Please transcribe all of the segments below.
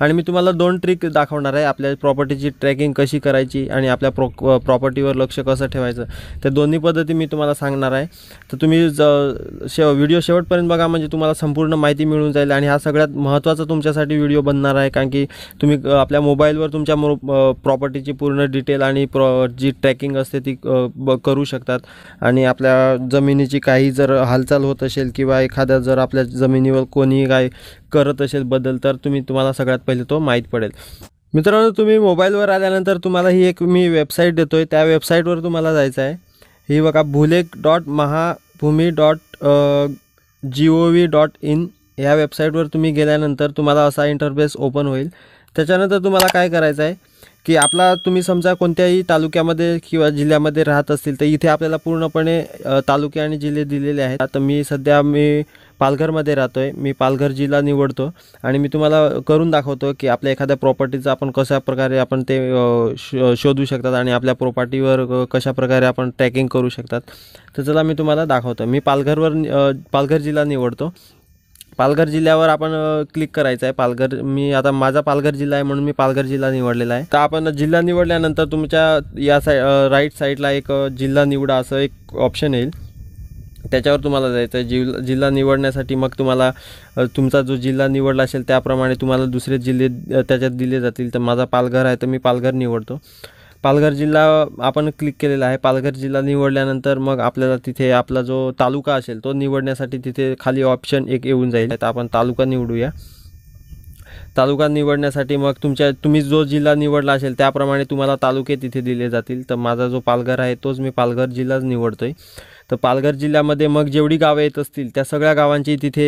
आणि मी तुम्हाला दोन ट्रिक दाखवणार आहे आपल्या प्रॉपर्टीची ट्रॅकिंग कशी करायची आणि आपल्या प्रॉ प्रॉपर्टीवर लक्ष कसं ठेवायचं त्या दोन्ही पद्धती मी तुम्हाला सांगणार आहे तर तुम्ही ज शेव व्हिडिओ शेवटपर्यंत बघा म्हणजे तुम्हाला संपूर्ण माहिती मिळून जाईल आणि हा सगळ्यात महत्त्वाचा तुमच्यासाठी व्हिडिओ बनणार आहे कारण की तुम्ही आपल्या मोबाईलवर तुमच्या प्रॉपर्टीची पूर्ण डिटेल आणि प्रॉ जी ट्रॅकिंग असते ती ब करू शकतात आणि आपल्या जमिनीची काही जर हालचाल होत असेल किंवा एखाद्या जर आपल्या जमिनीवर कोणी काय करत असेल बदल तर तुम्ही तुम्हाला सगळ्यात पहिले तो माहीत पडेल मित्रांनो तुम्ही मोबाईलवर आल्यानंतर तुम्हाला ही एक मी वेबसाईट देतो आहे त्या वेबसाईटवर तुम्हाला जायचं आहे ही बघा Bhulekh dot Mahabhumi dot G O V dot in ह्या वेबसाईटवर तुम्ही गेल्यानंतर तुम्हाला असा इंटरफेस ओपन होईल त्याच्यानंतर तुम्हाला काय करायचं आहे की आपला तुम्ही समजा कोणत्याही तालुक्यामध्ये किंवा जिल्ह्यामध्ये राहत असतील तर इथे आपल्याला पूर्णपणे तालुके आणि जिल्हे दिलेले आहेत आता मी सध्या मी पालघरमध्ये राहतो आहे मी पालघर जिल्हा निवडतो आणि मी तुम्हाला करून दाखवतो की आपल्या एखाद्या प्रॉपर्टीचं आपण कशाप्रकारे प्रकारे आपण ते शो शोधू शकतात आणि आपल्या प्रॉपर्टीवर कशा प्रकारे आपण ट्रॅकिंग करू शकतात तर चला मी तुम्हाला दाखवतो मी पालघरवर पालघर जिल्हा निवडतो पालघर जिल्ह्यावर आपण क्लिक करायचं आहे पालघर मी आता माझा पालघर जिल्हा आहे म्हणून मी पालघर जिल्हा निवडलेला आहे तर आपण जिल्हा निवडल्यानंतर तुमच्या या साई राईट साईडला एक जिल्हा निवडा असं एक ऑप्शन येईल त्याच्यावर तुम्हाला जायचं आहे जिल्हा जिल्हा निवडण्यासाठी मग तुम्हाला तुमचा जो जिल्हा निवडला असेल त्याप्रमाणे तुम्हाला दुसरे जिल्हे त्याच्यात दिले जातील तर माझा पालघर आहे तर मी पालघर निवडतो पालघर जिल्हा आपण क्लिक केलेला आहे पालघर जिल्हा निवडल्यानंतर मग आपल्याला तिथे आपला जो तालुका असेल तो निवडण्यासाठी तिथे खाली ऑप्शन एक येऊन जाईल तर आपण तालुका निवडूया तालुका निवडण्यासाठी मग तुमच्या तुम्ही जो जिल्हा निवडला असेल त्याप्रमाणे तुम्हाला तालुके तिथे दिले जातील तर माझा जो पालघर आहे तोच मी पालघर जिल्हाच निवडतो आहे तर पालघर जिल्ह्यामध्ये मग जेवढी गावं येत असतील त्या सगळ्या गावांची तिथे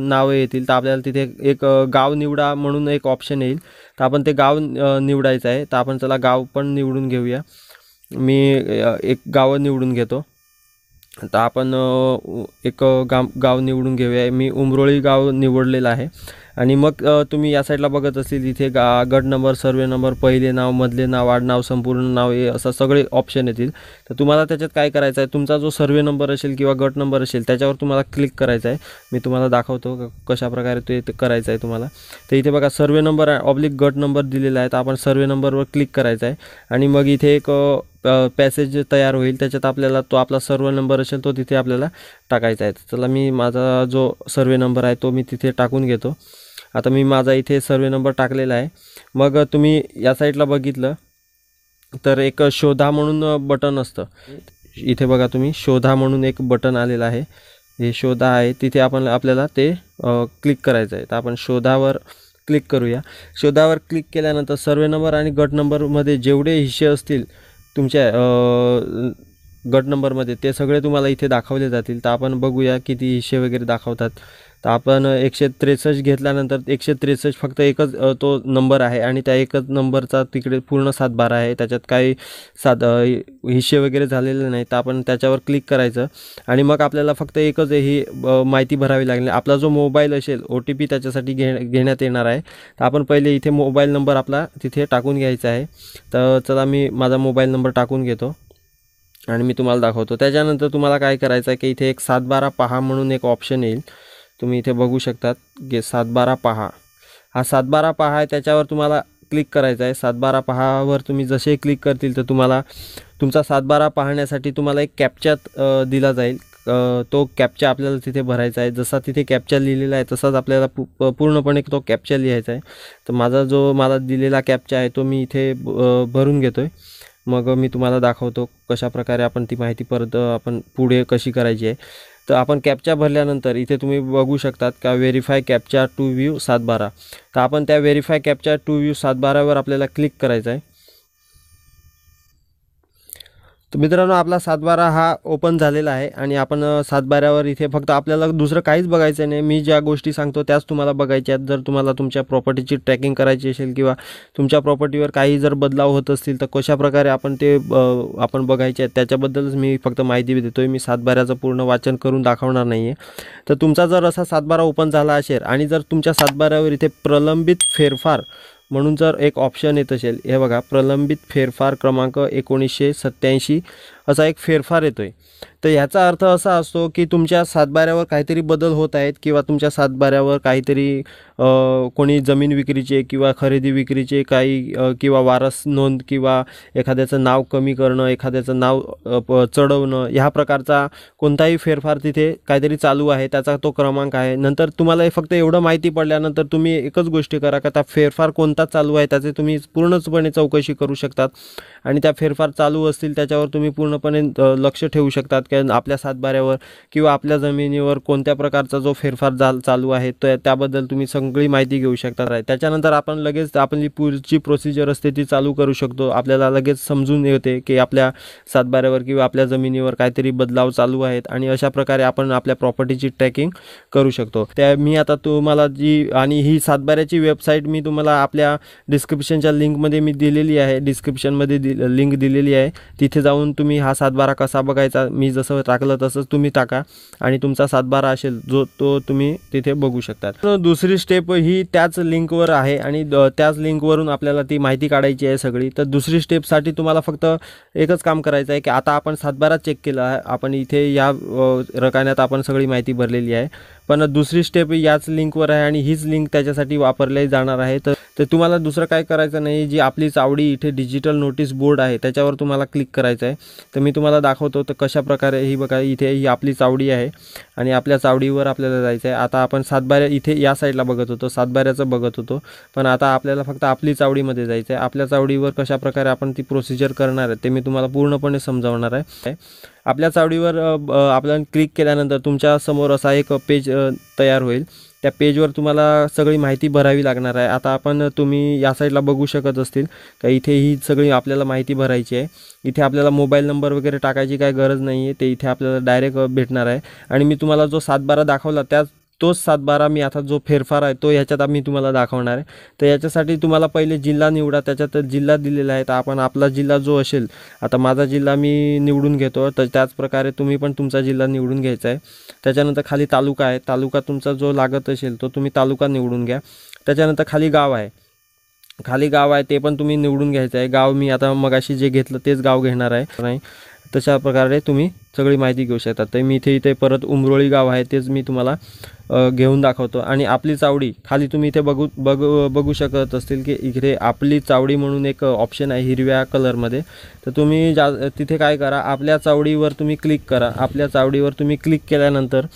नावं येतील तर आपल्याला तिथे एक गाव निवडा म्हणून एक ऑप्शन येईल तर आपण ते गाव निवडायचं आहे तर आपण चला गाव पण निवडून घेऊया मी एक गावं निवडून घेतो तर आपण एक गाव गाव निवडून घेऊया मी उमरोळी गाव निवडलेलं आहे आणि मग तुम्ही या साईडला बघत असतील इथे गा गट नंबर सर्वे नंबर पहिले नाव मधले नाव आडनाव संपूर्ण नाव हे असं सगळे ऑप्शन येतील तर तुम्हाला त्याच्यात काय करायचं आहे तुमचा जो सर्वे नंबर असेल किंवा गट नंबर असेल त्याच्यावर तुम्हाला क्लिक करायचं आहे मी तुम्हाला दाखवतो कशाप्रकारे ते करायचं आहे तुम्हाला तर इथे बघा सर्वे नंबर ऑब्लिक गट नंबर दिलेला आहे तर आपण सर्वे नंबरवर क्लिक करायचं आहे आणि मग इथे एक पॅसेज तयार होईल त्याच्यात आपल्याला तो आपला सर्व नंबर असेल तो तिथे आपल्याला टाकायचा आहे चला मी माझा जो सर्वे नंबर आहे तो मी तिथे टाकून घेतो आता मी माझा इथे सर्वे नंबर टाकलेला आहे मग तुम्ही या साईडला बघितलं तर एक शोधा म्हणून बटन असतं इथे बघा तुम्ही शोधा म्हणून एक बटन आलेलं आहे हे शोधा आहे तिथे आपण आपल्याला ते क्लिक करायचं आहे तर आपण शोधावर क्लिक करूया शोधावर क्लिक केल्यानंतर सर्वे नंबर आणि गट नंबरमध्ये जेवढे हिस्से असतील तुमच्या गट नंबरमध्ये ते सगळे तुम्हाला इथे दाखवले जातील तर आपण बघूया किती हिस्से वगैरे दाखवतात तर आपण एकशे त्रेसष्ट घेतल्यानंतर एकशे त्रेसष्ट फक्त एकच तो नंबर आहे आणि त्या एकच नंबरचा तिकडे पूर्ण सात बारा आहे त्याच्यात काही सात हिशे वगैरे झालेले नाही तर आपण त्याच्यावर क्लिक करायचं आणि मग आपल्याला फक्त एकच ही माहिती भरावी लागली आपला जो मोबाईल असेल ओ टी पी त्याच्यासाठी घे घेण्यात येणार आहे तर आपण पहिले इथे मोबाईल नंबर आपला तिथे टाकून घ्यायचा आहे तर चला मी माझा मोबाईल नंबर टाकून घेतो आणि मी तुम्हाला दाखवतो त्याच्यानंतर तुम्हाला काय करायचं आहे की इथे एक सात बारा पहा म्हणून एक ऑप्शन येईल तुम्ही इथे बघू शकतात गे सातबारा पहा हा सातबारा पहा आहे त्याच्यावर तुम्हाला क्लिक करायचं आहे सातबारा पहावर तुम्ही जसे क्लिक करतील तर तुम्हाला तुमचा सातबारा पाहण्यासाठी तुम्हाला एक कॅप्चात दिला जाईल तो कॅप्चा आपल्याला तिथे भरायचा आहे जसा तिथे कॅप्चा लिहिलेला आहे तसाच आपल्याला पूर्णपणे तो कॅप्चा लिहायचा आहे तर माझा जो मला दिलेला कॅप्चा आहे तो मी इथे भरून घेतो आहे मग मी तुम्हाला दाखवतो कशाप्रकारे आपण ती माहिती परत आपण पुढे कशी करायची आहे तर आपण कॅपच्या भरल्यानंतर इथे तुम्ही बघू शकतात का व्हेरीफाय कॅपचा टू व्ह्यू सात बारा तर आपण त्या व्हेरीफाय कॅपच्या टू व्ह्यू सात बारावर आपल्याला क्लिक करायचं आहे तर मित्रांनो आपला सातबारा हा ओपन झालेला आहे आणि आपण सातबाऱ्यावर इथे फक्त आपल्याला दुसरं काहीच बघायचं नाही मी ज्या गोष्टी सांगतो त्याच तुम्हाला बघायच्या आहेत जर तुम्हाला तुमच्या प्रॉपर्टीची ट्रॅकिंग करायची असेल किंवा तुमच्या प्रॉपर्टीवर काही जर बदलाव होत असतील तर कशाप्रकारे आपण ते आपण बघायचे आहेत त्याच्याबद्दलच मी फक्त माहिती देतो आहे मी सातबाऱ्याचं पूर्ण वाचन करून दाखवणार नाही आहे तर तुमचा जर असा सातबारा ओपन झाला असेल आणि जर तुमच्या सातबाऱ्यावर इथे प्रलंबित फेरफार म्हणून जर एक ऑप्शन येत असेल हे बघा प्रलंबित फेरफार क्रमांक एकोणीसशे सत्त्याऐंशी असा एक फेरफार येतो आहे तर ह्याचा अर्थ असा असतो की तुमच्या सातबाऱ्यावर काहीतरी बदल होत आहेत किंवा तुमच्या सातबाऱ्यावर काहीतरी कोणी जमीन विक्रीचे किंवा खरेदी विक्रीचे काही किंवा वारस नोंद किंवा एखाद्याचं नाव कमी करणं एखाद्याचं नाव चढवणं ह्या प्रकारचा कोणताही फेरफार तिथे काहीतरी चालू आहे त्याचा तो क्रमांक आहे नंतर तुम्हाला फक्त एवढं माहिती पडल्यानंतर तुम्ही एकच गोष्टी करा का त्या फेरफार कोणता चालू आहे त्याचे तुम्ही पूर्णपणे चौकशी करू शकतात आणि त्या फेरफार चालू असतील त्याच्यावर तुम्ही पूर्णपणे लक्ष ठेवू शकतात थोडक्यात आपल्या सातबाऱ्यावर किंवा आपल्या जमिनीवर कोणत्या प्रकारचा जो फेरफार जा चालू आहे तर त्याबद्दल तुम्ही सगळी माहिती घेऊ शकता त्याच्यानंतर आपण लगेच आपली पुढची प्रोसिजर असते ती चालू करू शकतो आपल्याला लगेच समजून येते की आपल्या सातबाऱ्यावर किंवा आपल्या जमिनीवर काहीतरी बदलाव चालू आहेत आणि अशा प्रकारे आपण आपल्या प्रॉपर्टीची ट्रॅकिंग करू शकतो त्या मी आता तुम्हाला जी आणि ही सातबाऱ्याची वेबसाईट मी तुम्हाला आपल्या डिस्क्रिप्शनच्या लिंकमध्ये मी दिलेली आहे डिस्क्रिप्शनमध्ये दि लिंक दिलेली आहे तिथे जाऊन तुम्ही हा सातबारा कसा बघायचा मी जसं टाकलं तसंच तुम्ही टाका आणि तुमचा सातबारा असेल जो तो तुम्ही तिथे बघू शकता दुसरी स्टेप ही त्याच लिंकवर आहे आणि त्याच लिंकवरून आपल्याला ती माहिती काढायची आहे सगळी तर दुसरी स्टेपसाठी तुम्हाला फक्त एकच काम करायचं आहे की आता आपण सातबारा चेक केला आहे आपण इथे या रकान्यात आपण सगळी माहिती भरलेली आहे पण दुसरी स्टेप याच लिंकवर आहे आणि हीच लिंक त्याच्यासाठी वापरली जाणार आहे तर ते तुम्हाला दुसरं काय करायचं नाही जी आपली चावडी इथे डिजिटल नोटीस बोर्ड आहे त्याच्यावर तुम्हाला क्लिक करायचं आहे तर मी तुम्हाला दाखवतो तर कशा प्रकारे ही बघा इथे ही आपली चावडी आहे आणि आपल्या चावडीवर आपल्याला जायचं आहे आता आपण सातबाऱ्या इथे या साईडला बघत होतो सातबाऱ्याचं बघत होतो पण आता आपल्याला फक्त आपली चावडीमध्ये जायचं आहे आपल्या चावडीवर कशाप्रकारे आपण ती प्रोसिजर करणार आहे ते मी तुम्हाला पूर्णपणे समजावणार आहे आपल्या चावडीवर आपण क्लिक केल्यानंतर तुमच्या समोर असा एक पेज तयार होईल त्या पेजवर तुम्हाला सगळी माहिती भरावी लागणार आहे आता आपण तुम्ही या साईडला बघू शकत असतील का इथे ही सगळी आपल्याला माहिती भरायची आहे इथे आपल्याला मोबाईल नंबर वगैरे टाकायची काय गरज नाही आहे ते इथे आपल्याला डायरेक्ट भेटणार आहे आणि मी तुम्हाला जो बारा दाखवला त्याच तोच सातबारा मी आता जो फेरफार आहे तो याच्यात आम्ही तुम्हाला दाखवणार आहे तर याच्यासाठी तुम्हाला पहिले जिल्हा निवडा त्याच्यात जिल्हा दिलेला आहे तर आपण आपला जिल्हा जो असेल आता माझा जिल्हा मी निवडून घेतो तर त्याचप्रकारे तुम्ही पण तुमचा जिल्हा निवडून घ्यायचा आहे त्याच्यानंतर खाली तालुका आहे तालुका तुमचा जो लागत असेल तो तुम्ही तालुका निवडून घ्या त्याच्यानंतर खाली गाव आहे खाली गाव आहे ते पण तुम्ही निवडून घ्यायचं आहे गाव मी आता मगाशी जे घेतलं तेच गाव घेणार आहे नाही तशा प्रकारे तुम्ही सगळी माहिती घेऊ शकता तर मी इथे इथे परत उमरोळी गाव आहे तेच मी तुम्हाला घेऊन दाखवतो आणि आपली चावडी खाली तुम्ही इथे बघू बघू बघू शकत असतील की इकडे आपली चावडी म्हणून एक ऑप्शन आहे हिरव्या कलरमध्ये तर तुम्ही जा तिथे काय करा आपल्या चावडीवर तुम्ही क्लिक करा आपल्या चावडीवर तुम्ही क्लिक केल्यानंतर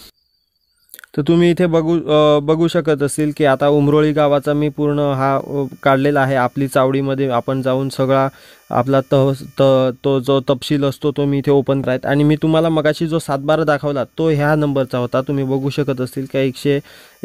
तर तुम्ही इथे बघू बघू शकत असतील की आता उमरोळी गावाचा मी पूर्ण हा काढलेला आहे आपली चावडीमध्ये आपण जाऊन सगळा आपला तह त तो जो तपशील असतो तो मी इथे ओपन करायत आणि मी तुम्हाला मगाशी जो सातबारा दाखवला तो ह्या नंबरचा होता तुम्ही बघू शकत असतील का एकशे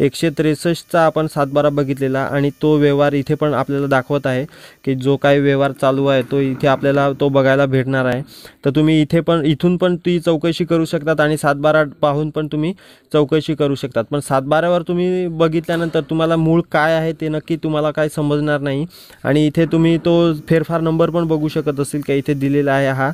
एकशे त्रेसष्टचा आपण सातबारा बघितलेला आणि तो व्यवहार इथे पण आपल्याला दाखवत आहे की जो काही व्यवहार चालू आहे तो इथे आपल्याला तो बघायला भेटणार आहे तर तुम्ही इथे पण इथून पण ती चौकशी करू शकतात आणि सातबारा पाहून पण तुम्ही चौकशी करू शकतात पण सातबाऱ्यावर तुम्ही बघितल्यानंतर तुम्हाला मूळ काय आहे ते नक्की तुम्हाला काय समजणार नाही आणि इथे तुम्ही तो फेरफार नंबर पण बघू बघू शकत असेल का इथे दिलेला आहे हा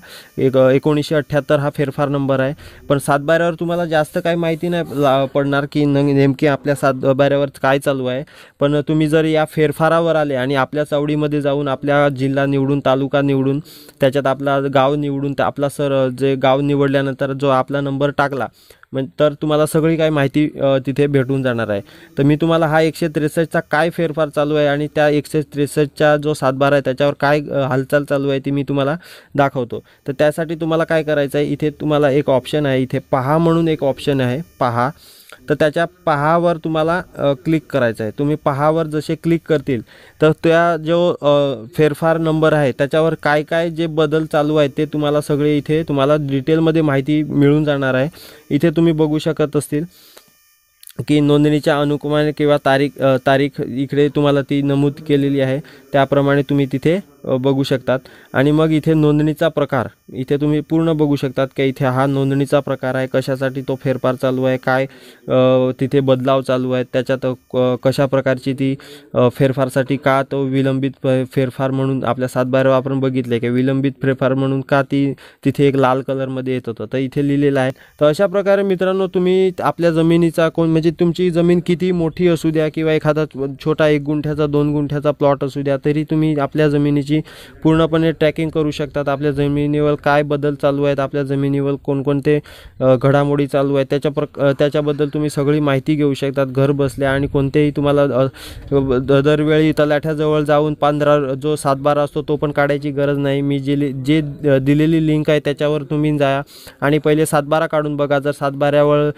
एक एकोणीसशे अठ्ठ्याहत्तर हा फेरफार नंबर आहे पण सातबाऱ्यावर तुम्हाला जास्त काही माहिती नाही पडणार की न नेमकी आपल्या सातबाऱ्यावर काय चालू आहे पण तुम्ही जर या फेरफारावर आले आणि आपल्या चवडीमध्ये जाऊन आपल्या जिल्हा निवडून तालुका निवडून त्याच्यात आपला गाव निवडून आपला सर जे गाव निवडल्यानंतर जो आपला नंबर टाकला मग तर तुम्हाला सगळी काही माहिती तिथे भेटून जाणार आहे तर मी तुम्हाला हा एकशे त्रेसष्टचा काय फेरफार चालू आहे आणि त्या एकशे त्रेसष्टचा जो सातबारा आहे त्याच्यावर काय हालचाल चालू आहे ती मी तुम्हाला दाखवतो तर त्यासाठी तुम्हाला काय करायचं आहे इथे तुम्हाला एक ऑप्शन आहे इथे पहा म्हणून एक ऑप्शन आहे पहा तर त्याच्या पहावर तुम्हाला क्लिक करायचं आहे तुम्ही पहावर जसे क्लिक करतील तर त्या जो फेरफार नंबर आहे त्याच्यावर काय काय जे बदल चालू आहे ते तुम्हाला सगळे इथे तुम्हाला डिटेलमध्ये माहिती मिळून जाणार आहे इथे तुम्ही बघू शकत असतील की नोंदणीच्या अनुक्रमाने किंवा तारीख तारीख इकडे तुम्हाला ती नमूद केलेली आहे त्याप्रमाणे तुम्ही तिथे बघू शकतात आणि मग इथे नोंदणीचा प्रकार इथे तुम्ही पूर्ण बघू शकतात की इथे हा नोंदणीचा प्रकार आहे कशासाठी तो फेरफार चालू आहे काय तिथे बदलाव चालू आहे त्याच्यात कशा प्रकारची ती फेरफारसाठी का तो विलंबित फेरफार म्हणून आपल्या सातबारावर आपण बघितले की विलंबित फेरफार म्हणून का ती तिथे एक लाल कलरमध्ये येत होतं तर इथे लिहिलेलं आहे तर अशा प्रकारे मित्रांनो तुम्ही आपल्या जमिनीचा कोण म्हणजे तुमची जमीन किती मोठी असू द्या किंवा एखादा छोटा एक गुंठ्याचा दोन गुंठ्याचा प्लॉट असू द्या तरी तुम्ही आपल्या जमिनीची त्याची पूर्णपणे ट्रॅकिंग करू शकतात आपल्या जमिनीवर काय बदल चालू आहेत आपल्या जमिनीवर कोणकोणते घडामोडी चालू आहेत त्याच्या त्याच्याबद्दल तुम्ही सगळी माहिती घेऊ शकतात घर बसल्या आणि कोणतेही तुम्हाला दरवेळी तलाठ्याजवळ जाऊन पंधरा जो सातबारा असतो तो पण काढायची गरज नाही मी जे जे दिलेली लिंक आहे त्याच्यावर तुम्ही जा आणि पहिले सातबारा काढून बघा जर सातबाऱ्यावर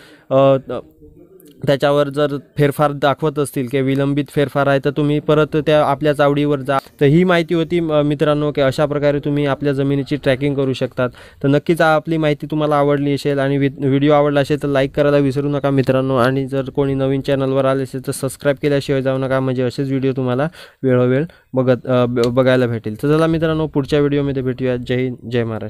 त्याच्यावर जर फेरफार दाखवत असतील की विलंबित फेरफार आहे तर तुम्ही परत त्या आपल्या आवडीवर जा तर ही माहिती होती मित्रांनो की अशा प्रकारे तुम्ही आपल्या जमिनीची ट्रॅकिंग करू शकतात तर नक्कीच आपली माहिती तुम्हाला आवडली असेल आणि व्हिडिओ आवडला असेल तर लाईक करायला विसरू नका मित्रांनो आणि जर कोणी नवीन चॅनलवर आले असेल तर सबस्क्राईब केल्याशिवाय जाऊ नका म्हणजे असेच व्हिडिओ तुम्हाला वेळोवेळ बघत बघायला भेटेल तर चला मित्रांनो पुढच्या व्हिडिओमध्ये भेटूया जय हिंद जय महाराष्ट्र